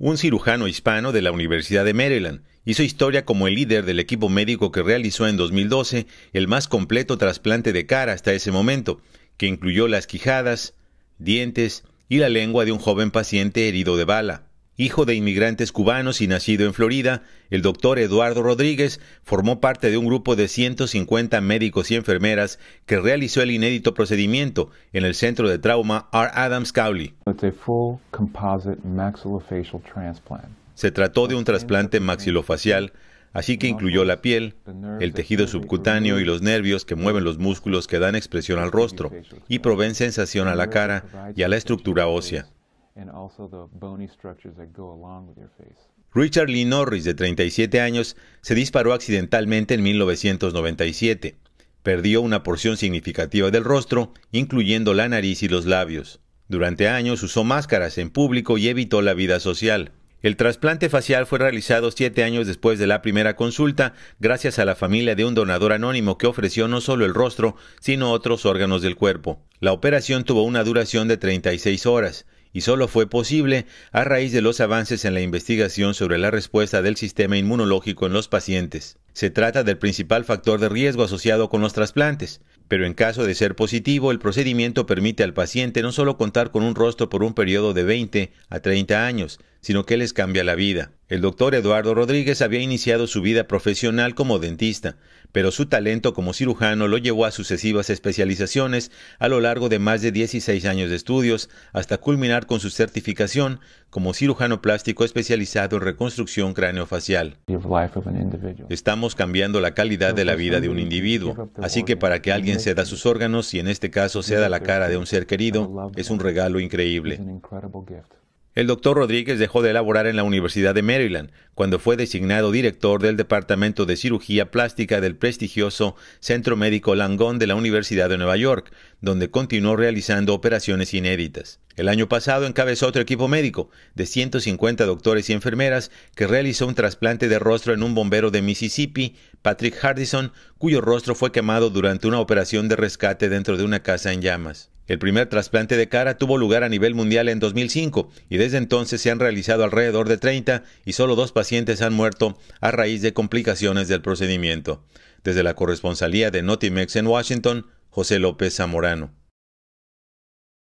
un cirujano hispano de la Universidad de Maryland. Hizo historia como el líder del equipo médico que realizó en 2012 el más completo trasplante de cara hasta ese momento, que incluyó las quijadas, dientes y la lengua de un joven paciente herido de bala. Hijo de inmigrantes cubanos y nacido en Florida, el doctor Eduardo Rodríguez formó parte de un grupo de 150 médicos y enfermeras que realizó el inédito procedimiento en el centro de trauma R. Adams Cowley. Se trató de un trasplante maxilofacial, así que incluyó la piel, el tejido subcutáneo y los nervios que mueven los músculos que dan expresión al rostro y proveen sensación a la cara y a la estructura ósea and also the bony structures that go along with your Richard Lee Norris, de 37 años, se disparó accidentalmente en 1997. Perdió una porción significativa del rostro, incluyendo la nariz y los labios. Durante años usó máscaras en público y evitó la vida social. El trasplante facial fue realizado siete años después de la primera consulta, gracias a la familia de un donador anónimo que ofreció no solo el rostro, sino otros órganos del cuerpo. La operación tuvo una duración de 36 horas y solo fue posible a raíz de los avances en la investigación sobre la respuesta del sistema inmunológico en los pacientes. Se trata del principal factor de riesgo asociado con los trasplantes, pero en caso de ser positivo, el procedimiento permite al paciente no solo contar con un rostro por un periodo de 20 a 30 años, sino que les cambia la vida. El doctor Eduardo Rodríguez había iniciado su vida profesional como dentista, pero su talento como cirujano lo llevó a sucesivas especializaciones a lo largo de más de 16 años de estudios, hasta culminar con su certificación como cirujano plástico especializado en reconstrucción craneofacial. Estamos cambiando la calidad de la vida de un individuo, así que para que alguien ceda sus órganos y en este caso ceda la cara de un ser querido, es un regalo increíble. El doctor Rodríguez dejó de elaborar en la Universidad de Maryland cuando fue designado director del Departamento de Cirugía Plástica del prestigioso Centro Médico Langón de la Universidad de Nueva York, donde continuó realizando operaciones inéditas. El año pasado encabezó otro equipo médico de 150 doctores y enfermeras que realizó un trasplante de rostro en un bombero de Mississippi, Patrick Hardison, cuyo rostro fue quemado durante una operación de rescate dentro de una casa en llamas. El primer trasplante de cara tuvo lugar a nivel mundial en 2005 y desde entonces se han realizado alrededor de 30 y solo dos pacientes han muerto a raíz de complicaciones del procedimiento. Desde la corresponsalía de Notimex en Washington, José López Zamorano.